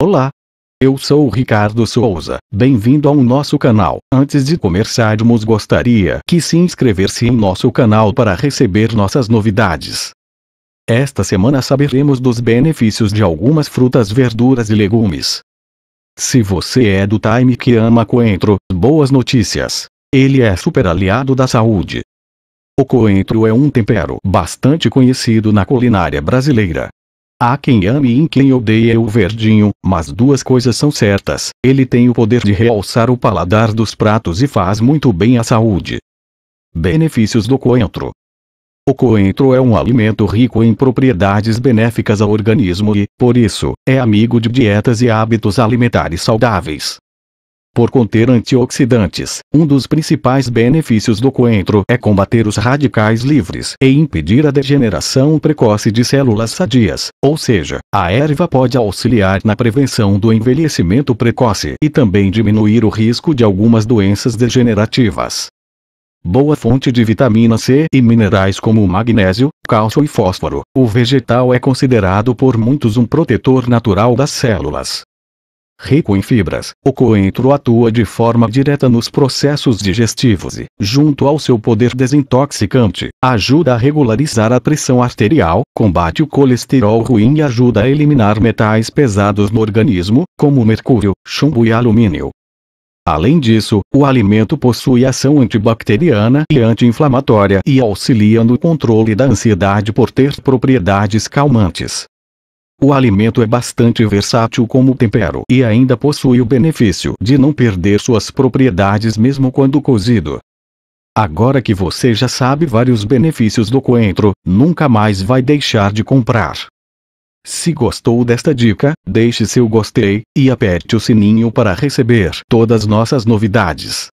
Olá! Eu sou o Ricardo Souza, bem-vindo ao nosso canal. Antes de começarmos gostaria que se inscrevesse em nosso canal para receber nossas novidades. Esta semana saberemos dos benefícios de algumas frutas, verduras e legumes. Se você é do time que ama coentro, boas notícias. Ele é super aliado da saúde. O coentro é um tempero bastante conhecido na culinária brasileira, Há quem ame e em quem odeia o verdinho, mas duas coisas são certas, ele tem o poder de realçar o paladar dos pratos e faz muito bem à saúde. Benefícios do coentro O coentro é um alimento rico em propriedades benéficas ao organismo e, por isso, é amigo de dietas e hábitos alimentares saudáveis por conter antioxidantes. Um dos principais benefícios do coentro é combater os radicais livres e impedir a degeneração precoce de células sadias, ou seja, a erva pode auxiliar na prevenção do envelhecimento precoce e também diminuir o risco de algumas doenças degenerativas boa fonte de vitamina C e minerais como magnésio, cálcio e fósforo. O vegetal é considerado por muitos um protetor natural das células, rico em fibras. O coentro atua de forma direta nos processos digestivos e, junto ao seu poder desintoxicante, ajuda a regularizar a pressão arterial, combate o colesterol ruim e ajuda a eliminar metais pesados no organismo, como mercúrio, chumbo e alumínio. Além disso, o alimento possui ação antibacteriana e anti-inflamatória e auxilia no controle da ansiedade por ter propriedades calmantes. O alimento é bastante versátil como tempero e ainda possui o benefício de não perder suas propriedades mesmo quando cozido. Agora que você já sabe vários benefícios do coentro, nunca mais vai deixar de comprar. Se gostou desta dica, deixe seu gostei e aperte o sininho para receber todas nossas novidades.